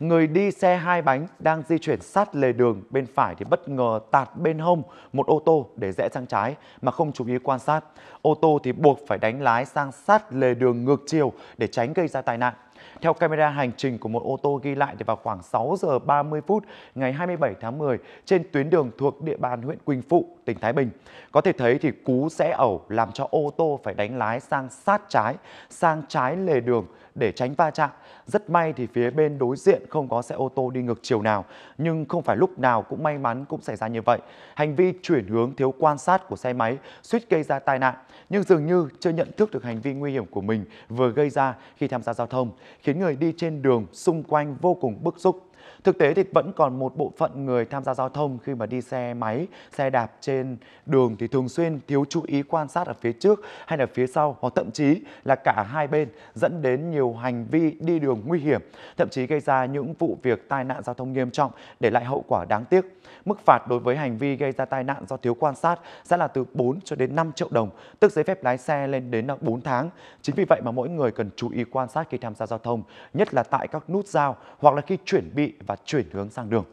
người đi xe hai bánh đang di chuyển sát lề đường bên phải thì bất ngờ tạt bên hông một ô tô để rẽ sang trái mà không chú ý quan sát. Ô tô thì buộc phải đánh lái sang sát lề đường ngược chiều để tránh gây ra tai nạn. Theo camera hành trình của một ô tô ghi lại thì vào khoảng 6 giờ 30 phút ngày 27 tháng 10 trên tuyến đường thuộc địa bàn huyện Quỳnh Phụ, tỉnh Thái Bình. Có thể thấy thì cú rẽ ẩu làm cho ô tô phải đánh lái sang sát trái, sang trái lề đường để tránh va chạm. Rất may thì phía bên đối diện không có xe ô tô đi ngược chiều nào, nhưng không phải lúc nào cũng may mắn cũng xảy ra như vậy. Hành vi chuyển hướng thiếu quan sát của xe máy suýt gây ra tai nạn, nhưng dường như chưa nhận thức được hành vi nguy hiểm của mình vừa gây ra khi tham gia giao thông, khiến người đi trên đường xung quanh vô cùng bức xúc. Thực tế thì vẫn còn một bộ phận người tham gia giao thông khi mà đi xe máy, xe đạp trên đường thì thường xuyên thiếu chú ý quan sát ở phía trước hay là phía sau hoặc thậm chí là cả hai bên dẫn đến nhiều hành vi đi đường nguy hiểm, thậm chí gây ra những vụ việc tai nạn giao thông nghiêm trọng để lại hậu quả đáng tiếc. Mức phạt đối với hành vi gây ra tai nạn do thiếu quan sát sẽ là từ 4 cho đến 5 triệu đồng, tức giấy phép lái xe lên đến 4 tháng. Chính vì vậy mà mỗi người cần chú ý quan sát khi tham gia giao thông, nhất là tại các nút giao hoặc là khi chuẩn bị và chuyển hướng sang đường.